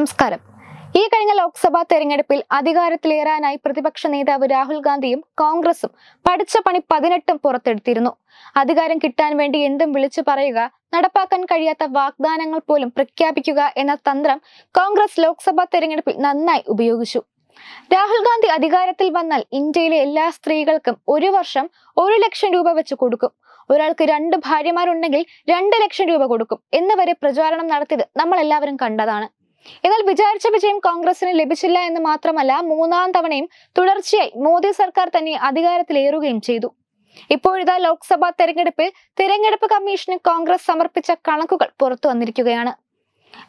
നമസ്കാരം ഈ കഴിഞ്ഞ ലോക്സഭാ തെരഞ്ഞെടുപ്പിൽ അധികാരത്തിലേറാനായി പ്രതിപക്ഷ നേതാവ് രാഹുൽ ഗാന്ധിയും കോൺഗ്രസും പഠിച്ച പണി പതിനെട്ടും പുറത്തെടുത്തിരുന്നു അധികാരം കിട്ടാൻ വേണ്ടി എന്തും വിളിച്ചു പറയുക നടപ്പാക്കാൻ കഴിയാത്ത വാഗ്ദാനങ്ങൾ പോലും പ്രഖ്യാപിക്കുക എന്ന തന്ത്രം കോൺഗ്രസ് ലോക്സഭാ തെരഞ്ഞെടുപ്പിൽ നന്നായി ഉപയോഗിച്ചു രാഹുൽ ഗാന്ധി അധികാരത്തിൽ വന്നാൽ ഇന്ത്യയിലെ എല്ലാ സ്ത്രീകൾക്കും ഒരു വർഷം ഒരു ലക്ഷം രൂപ വെച്ച് കൊടുക്കും ഒരാൾക്ക് രണ്ട് ഭാര്യമാരുണ്ടെങ്കിൽ രണ്ട് ലക്ഷം രൂപ കൊടുക്കും എന്നിവരെ വരെ പ്രചാരണം നടത്തിയത് നമ്മൾ എല്ലാവരും കണ്ടതാണ് എന്നാൽ വിചാരിച്ച വിജയം കോൺഗ്രസിന് ലഭിച്ചില്ല എന്ന് മാത്രമല്ല മൂന്നാം തവണയും തുടർച്ചയായി മോദി സർക്കാർ തന്നെ അധികാരത്തിലേറുകയും ചെയ്തു ഇപ്പോഴിതാ ലോക്സഭാ തെരഞ്ഞെടുപ്പിൽ തെരഞ്ഞെടുപ്പ് കമ്മീഷന് കോൺഗ്രസ് സമർപ്പിച്ച കണക്കുകൾ പുറത്തു വന്നിരിക്കുകയാണ്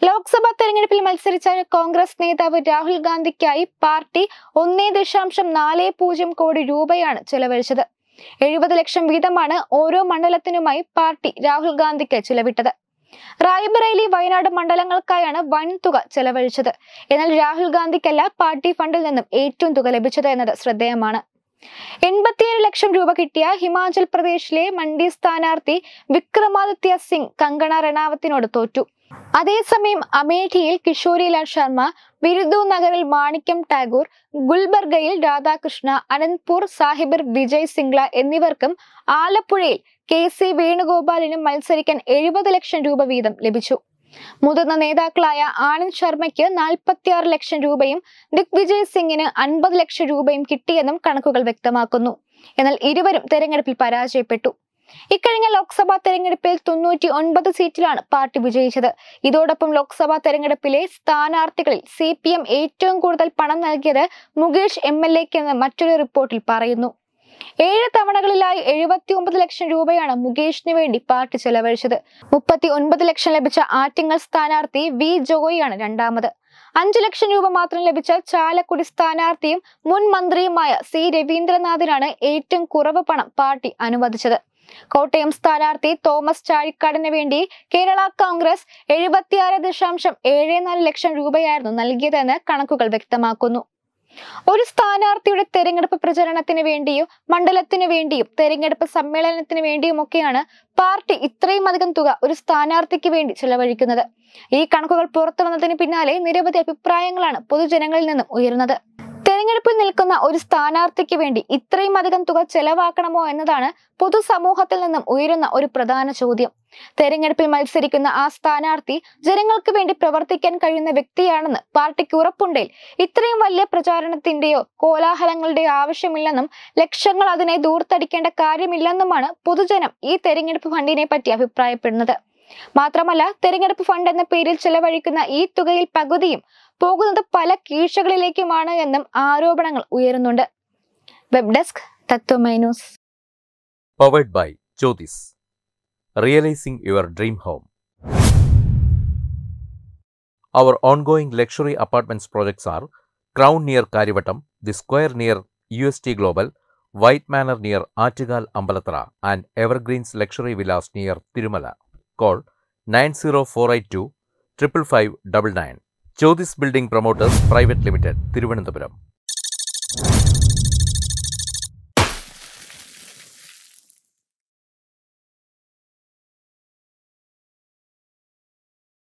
ലോക്സഭാ തെരഞ്ഞെടുപ്പിൽ മത്സരിച്ച കോൺഗ്രസ് നേതാവ് രാഹുൽ ഗാന്ധിക്കായി പാർട്ടി ഒന്നേ ദശാംശം നാല് പൂജ്യം കോടി രൂപയാണ് ചെലവഴിച്ചത് എഴുപത് ലക്ഷം വീതമാണ് ഓരോ മണ്ഡലത്തിനുമായി പാർട്ടി രാഹുൽ ഗാന്ധിക്ക് ചിലവിട്ടത് റായ്ബറേലി വയനാട് മണ്ഡലങ്ങൾക്കായാണ് വൻ തുക ചെലവഴിച്ചത് എന്നാൽ രാഹുൽ ഗാന്ധിക്കല്ല പാർട്ടി ഫണ്ടിൽ നിന്നും ഏറ്റവും തുക ലഭിച്ചത് എന്നത് ശ്രദ്ധേയമാണ് എൺപത്തിയേഴ് ലക്ഷം രൂപ കിട്ടിയ ഹിമാചൽ പ്രദേശിലെ മണ്ഡി സ്ഥാനാർത്ഥി വിക്രമാദിത്യ സിംഗ് കങ്കണ റണാവത്തിനോട് തോറ്റു അതേസമയം അമേഠിയിൽ കിഷോരിലാൽ ശർമ്മ ബിരുദു നഗറിൽ മാണിക്യം ടാഗോർ ഗുൽബർഗയിൽ രാധാകൃഷ്ണ അനന്ത്പൂർ സാഹിബിർ വിജയ് സിംഗ്ല എന്നിവർക്കും ആലപ്പുഴയിൽ കെ സി വേണുഗോപാലിനും മത്സരിക്കാൻ എഴുപത് ലക്ഷം രൂപ വീതം ലഭിച്ചു മുതിർന്ന നേതാക്കളായ ആനന്ദ് ശർമ്മയ്ക്ക് നാൽപ്പത്തിയാറ് ലക്ഷം രൂപയും ദിഗ്വിജയ് സിംഗിന് അൻപത് ലക്ഷം രൂപയും കിട്ടിയെന്നും കണക്കുകൾ വ്യക്തമാക്കുന്നു എന്നാൽ ഇരുവരും തെരഞ്ഞെടുപ്പിൽ പരാജയപ്പെട്ടു ഇക്കഴിഞ്ഞ ലോക്സഭാ തെരഞ്ഞെടുപ്പിൽ തൊണ്ണൂറ്റി ഒൻപത് സീറ്റിലാണ് പാർട്ടി വിജയിച്ചത് ഇതോടൊപ്പം ലോക്സഭാ തെരഞ്ഞെടുപ്പിലെ സ്ഥാനാർത്ഥികളിൽ സി പി എം ഏറ്റവും കൂടുതൽ പണം നൽകിയത് മുകേഷ് എം എൽ എക്കെന്ന് മറ്റൊരു റിപ്പോർട്ടിൽ പറയുന്നു ഏഴ് തവണകളിലായി എഴുപത്തി ഒമ്പത് ലക്ഷം രൂപയാണ് മുകേഷിന് വേണ്ടി പാർട്ടി ചെലവഴിച്ചത് മുപ്പത്തി ഒൻപത് ലക്ഷം ലഭിച്ച ആറ്റിങ്ങൽ സ്ഥാനാർത്ഥി വി ജോയിയാണ് രണ്ടാമത് അഞ്ചു ലക്ഷം രൂപ മാത്രം ലഭിച്ച ചാലക്കുടി സ്ഥാനാർത്ഥിയും മുൻ മന്ത്രിയുമായ സി രവീന്ദ്രനാഥിനാണ് ഏറ്റവും കുറവ് പണം പാർട്ടി അനുവദിച്ചത് കോട്ടയം സ്ഥാനാർത്ഥി തോമസ് ചാഴിക്കാടിന് വേണ്ടി കേരള കോൺഗ്രസ് എഴുപത്തിയാറ് ദശാംശം ഏഴ് നാല് ലക്ഷം രൂപയായിരുന്നു നൽകിയതെന്ന് കണക്കുകൾ വ്യക്തമാക്കുന്നു ഒരു സ്ഥാനാർത്ഥിയുടെ തെരഞ്ഞെടുപ്പ് പ്രചരണത്തിന് വേണ്ടിയും മണ്ഡലത്തിനു വേണ്ടിയും തെരഞ്ഞെടുപ്പ് സമ്മേളനത്തിന് വേണ്ടിയുമൊക്കെയാണ് പാർട്ടി ഇത്രയും അധികം തുക ഒരു സ്ഥാനാർത്ഥിക്ക് വേണ്ടി ചെലവഴിക്കുന്നത് ഈ കണക്കുകൾ പുറത്തു വന്നതിന് പിന്നാലെ നിരവധി അഭിപ്രായങ്ങളാണ് പൊതുജനങ്ങളിൽ നിന്നും ഉയരുന്നത് നിൽക്കുന്ന ഒരു സ്ഥാനാർത്ഥിക്ക് വേണ്ടി ഇത്രയും അധികം തുക ചെലവാക്കണമോ എന്നതാണ് പൊതുസമൂഹത്തിൽ നിന്നും ഉയരുന്ന ഒരു പ്രധാന ചോദ്യം തെരഞ്ഞെടുപ്പിൽ മത്സരിക്കുന്ന ആ സ്ഥാനാർത്ഥി ജനങ്ങൾക്ക് വേണ്ടി പ്രവർത്തിക്കാൻ കഴിയുന്ന വ്യക്തിയാണെന്ന് പാർട്ടിക്ക് ഉറപ്പുണ്ടേൽ ഇത്രയും വലിയ പ്രചാരണത്തിന്റെയോ കോലാഹലങ്ങളുടെയോ ആവശ്യമില്ലെന്നും ലക്ഷങ്ങൾ അതിനെ ദൂർത്തടിക്കേണ്ട കാര്യമില്ലെന്നുമാണ് പൊതുജനം ഈ തെരഞ്ഞെടുപ്പ് ഫണ്ടിനെ പറ്റി അഭിപ്രായപ്പെടുന്നത് മാത്രമല്ല തെരഞ്ഞെടുപ്പ് ഫണ്ട് എന്ന പേരിൽ ചെലവഴിക്കുന്ന ഈ തുകയിൽ പകുതിയും പോകുന്നത് പല കീഴ്ചകളിലേക്കുമാണ് എന്നും ആരോപണങ്ങൾ ഉയരുന്നുണ്ട് വെബ് ഡെസ്ക് തത്വമൈനൂസ് powered by Jyothis realising your dream home our ongoing luxury apartments projects are crown near Karyavattom the square near U S T global white manor near Attukal അമ്പലത്ര and evergreens luxury villas near Thirumala call nine zero four eight two triple five double nine Jyothis building promoters private limited Thiruvananthapuram